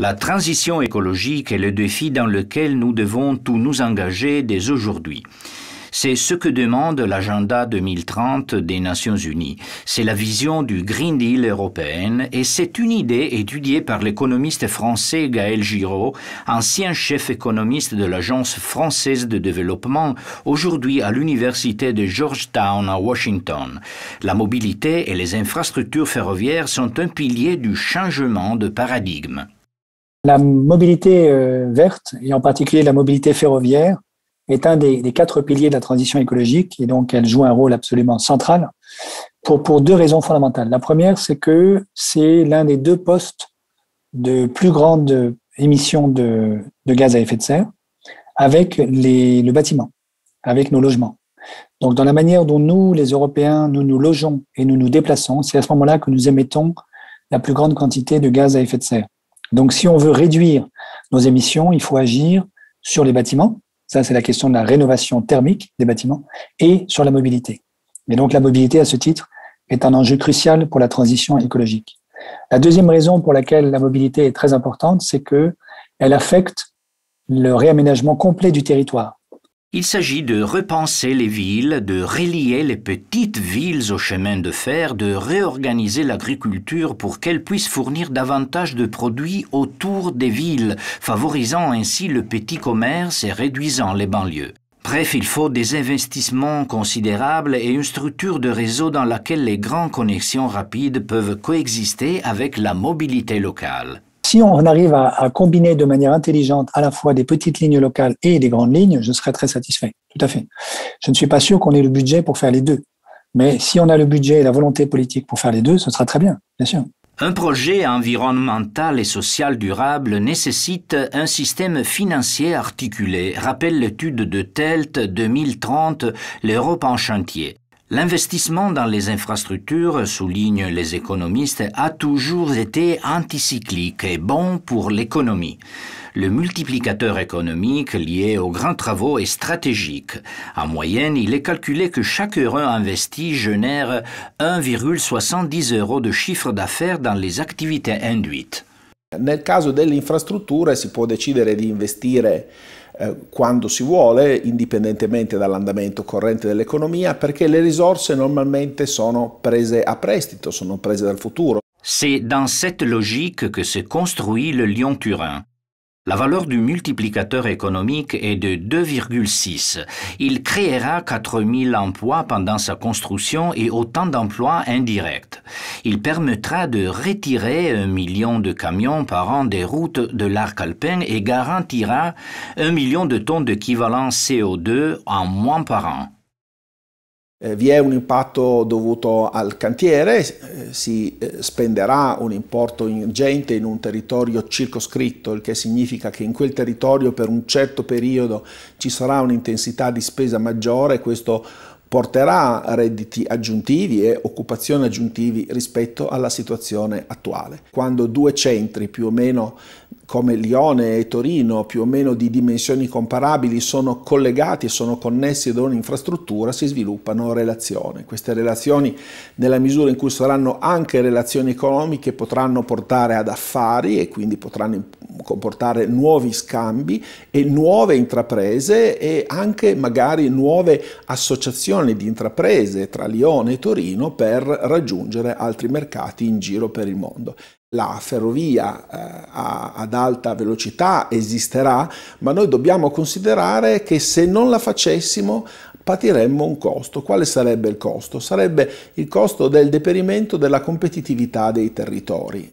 La transition écologique est le défi dans lequel nous devons tous nous engager dès aujourd'hui. C'est ce que demande l'agenda 2030 des Nations Unies. C'est la vision du Green Deal européen et c'est une idée étudiée par l'économiste français Gaël Giraud, ancien chef économiste de l'Agence française de développement, aujourd'hui à l'université de Georgetown à Washington. La mobilité et les infrastructures ferroviaires sont un pilier du changement de paradigme. La mobilité euh, verte, et en particulier la mobilité ferroviaire, est un des, quatre piliers de la transition écologique, et donc elle joue un rôle absolument central pour, pour deux raisons fondamentales. La première, c'est que c'est l'un des deux postes de plus grande émission de, gaz à effet de serre avec les, le bâtiment, avec nos logements. Donc dans la manière dont nous, les Européens, nous nous logeons et nous nous déplaçons, c'est à ce moment-là que nous émettons la plus grande quantité de gaz à effet de serre. Donc, si on veut réduire nos émissions, il faut agir sur les bâtiments. Ça, c'est la question de la rénovation thermique des bâtiments et sur la mobilité. Et donc, la mobilité, à ce titre, est un enjeu crucial pour la transition écologique. La deuxième raison pour laquelle la mobilité est très importante, c'est que elle affecte le réaménagement complet du territoire. Il s'agit de repenser les villes, de relier les petites villes au chemin de fer, de réorganiser l'agriculture pour qu'elle puisse fournir davantage de produits autour des villes, favorisant ainsi le petit commerce et réduisant les banlieues. Bref, il faut des investissements considérables et une structure de réseau dans laquelle les grandes connexions rapides peuvent coexister avec la mobilité locale. Si on arrive à, combiner de manière intelligente à la fois des petites lignes locales et des grandes lignes, je serai très satisfait. Tout à fait. Je ne suis pas sûr qu'on ait le budget pour faire les deux. Mais si on a le budget et la volonté politique pour faire les deux, ce sera très bien, bien sûr. Un projet environnemental et social durable nécessite un système financier articulé, rappelle l'étude de TELT 2030, l'Europe en chantier. L'investissement dans les infrastructures, souligne les économistes, a toujours été anticyclique et bon pour l'économie. Le multiplicateur économique lié aux grands travaux est stratégique. En moyenne, il est calculé que chaque euro investi génère 1,70 euros de chiffre d'affaires dans les activités induites. Nel caso delle infrastrutture si può decidere di investire eh, quando si vuole, indipendentemente dall'andamento corrente dell'economia, perché le risorse normalmente sono prese a prestito, sono prese dal futuro. C'est dans cette logique que se construit le Lyon-Turin. La valeur du multiplicateur économique est de 2,6. Il créera 4000 emplois pendant sa construction et autant d'emplois indirects. Il permettra de retirer un million de camions par an des routes de l'arc alpin et garantira un million de tonnes d'équivalent CO2 en moins par an. Eh, vi è un impatto dovuto al cantiere, eh, si eh, spenderà un importo ingente in un territorio circoscritto, il che significa che in quel territorio per un certo periodo ci sarà un'intensità di spesa maggiore, questo porterà a redditi aggiuntivi e occupazioni aggiuntivi rispetto alla situazione attuale. Quando due centri più o meno come Lione e Torino, più o meno di dimensioni comparabili, sono collegati e sono connessi da un'infrastruttura, si sviluppano relazioni. Queste relazioni, nella misura in cui saranno anche relazioni economiche, potranno portare ad affari e quindi potranno comportare nuovi scambi e nuove intraprese e anche magari nuove associazioni di intraprese tra Lione e Torino per raggiungere altri mercati in giro per il mondo. La ferrovia eh, ad alta velocità esisterà, ma noi dobbiamo considerare che se non la facessimo patiremmo un costo. Quale sarebbe il costo? Sarebbe il costo del deperimento della competitività dei territori.